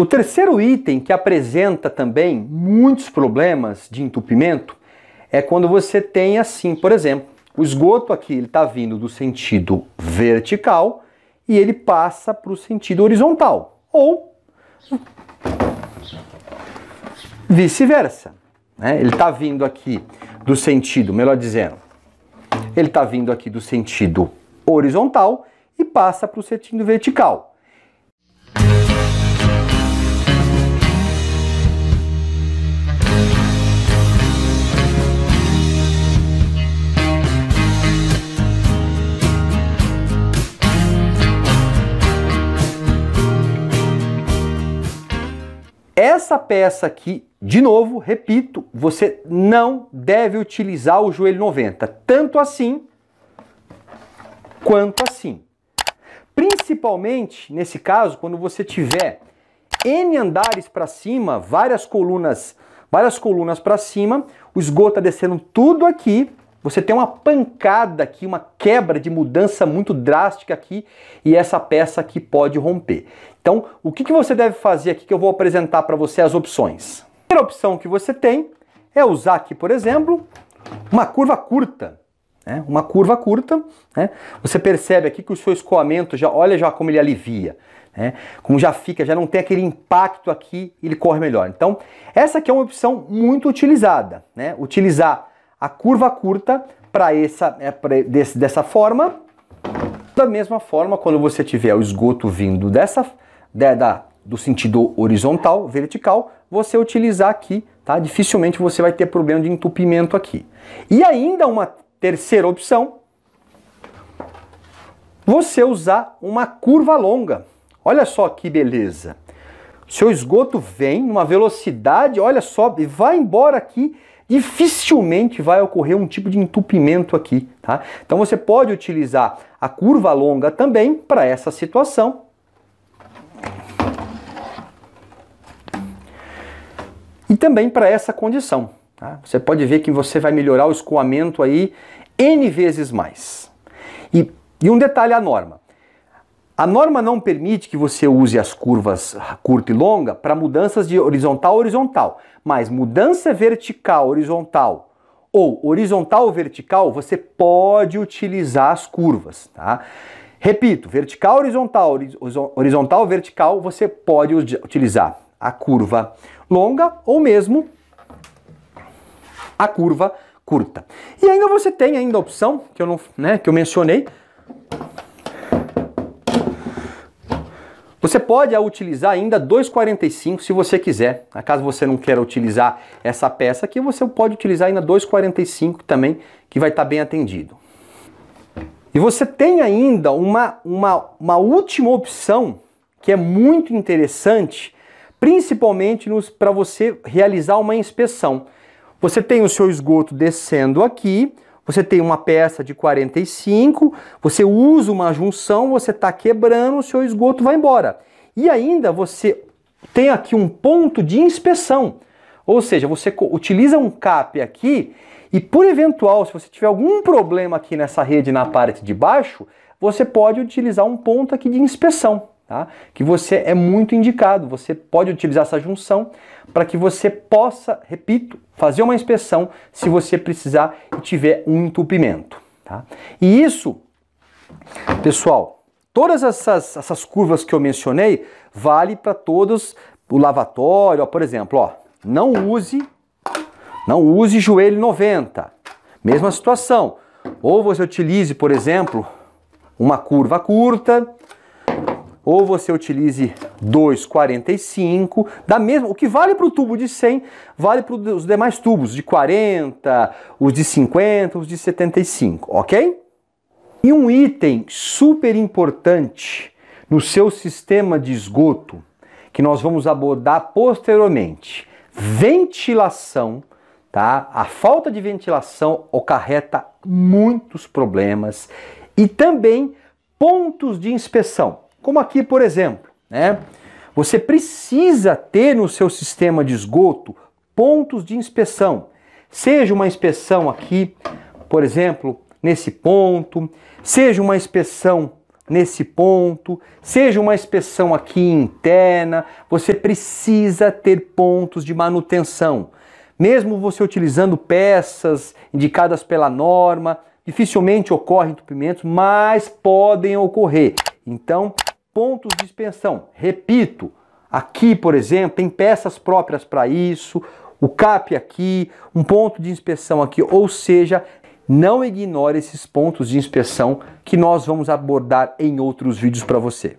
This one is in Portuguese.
O terceiro item que apresenta também muitos problemas de entupimento é quando você tem assim, por exemplo, o esgoto aqui ele está vindo do sentido vertical e ele passa para o sentido horizontal, ou vice-versa. Né? Ele está vindo aqui do sentido, melhor dizendo, ele está vindo aqui do sentido horizontal e passa para o sentido vertical. Essa peça aqui, de novo, repito, você não deve utilizar o joelho 90, tanto assim quanto assim. Principalmente nesse caso, quando você tiver N andares para cima, várias colunas, várias colunas para cima, o esgoto tá descendo tudo aqui você tem uma pancada aqui, uma quebra de mudança muito drástica aqui e essa peça aqui pode romper. Então, o que, que você deve fazer aqui que eu vou apresentar para você as opções? A primeira opção que você tem é usar aqui, por exemplo, uma curva curta. Né? Uma curva curta. Né? Você percebe aqui que o seu escoamento, já olha já como ele alivia. Né? Como já fica, já não tem aquele impacto aqui, ele corre melhor. Então, essa aqui é uma opção muito utilizada. Né? Utilizar a curva curta para essa é, pra, desse, dessa forma. Da mesma forma, quando você tiver o esgoto vindo dessa da, né, da do sentido horizontal, vertical, você utilizar aqui, tá? Dificilmente você vai ter problema de entupimento aqui. E ainda uma terceira opção, você usar uma curva longa. Olha só que beleza. Seu esgoto vem numa velocidade, olha só, e vai embora aqui dificilmente vai ocorrer um tipo de entupimento aqui, tá? Então você pode utilizar a curva longa também para essa situação. E também para essa condição. Tá? Você pode ver que você vai melhorar o escoamento aí N vezes mais. E, e um detalhe à norma. A norma não permite que você use as curvas curta e longa para mudanças de horizontal a horizontal, mas mudança vertical horizontal ou horizontal vertical, você pode utilizar as curvas, tá? Repito, vertical, horizontal, horizontal, vertical, você pode utilizar a curva longa ou mesmo a curva curta. E ainda você tem ainda a opção que eu não, né, que eu mencionei, você pode utilizar ainda 2,45 se você quiser. Né? Caso você não queira utilizar essa peça aqui, você pode utilizar ainda 2,45 também, que vai estar tá bem atendido. E você tem ainda uma, uma, uma última opção que é muito interessante, principalmente para você realizar uma inspeção. Você tem o seu esgoto descendo aqui, você tem uma peça de 45, você usa uma junção, você está quebrando, o seu esgoto vai embora. E ainda você tem aqui um ponto de inspeção. Ou seja, você utiliza um CAP aqui e por eventual, se você tiver algum problema aqui nessa rede na parte de baixo, você pode utilizar um ponto aqui de inspeção. Tá? que você é muito indicado. Você pode utilizar essa junção para que você possa, repito, fazer uma inspeção se você precisar e tiver um entupimento. Tá? E isso, pessoal, todas essas, essas curvas que eu mencionei vale para todos o lavatório, ó, por exemplo, ó, não use, não use joelho 90. Mesma situação. Ou você utilize, por exemplo, uma curva curta, ou você utilize 2,45, da mesma, o que vale para o tubo de 100, vale para os demais tubos, de 40, os de 50, os de 75, ok? E um item super importante no seu sistema de esgoto, que nós vamos abordar posteriormente, ventilação, tá? A falta de ventilação ocarreta muitos problemas e também pontos de inspeção como aqui, por exemplo, né? Você precisa ter no seu sistema de esgoto pontos de inspeção. Seja uma inspeção aqui, por exemplo, nesse ponto, seja uma inspeção nesse ponto, seja uma inspeção aqui interna, você precisa ter pontos de manutenção. Mesmo você utilizando peças indicadas pela norma, dificilmente ocorrem entupimentos, mas podem ocorrer. Então, pontos de inspeção. Repito, aqui, por exemplo, tem peças próprias para isso, o CAP aqui, um ponto de inspeção aqui, ou seja, não ignore esses pontos de inspeção que nós vamos abordar em outros vídeos para você.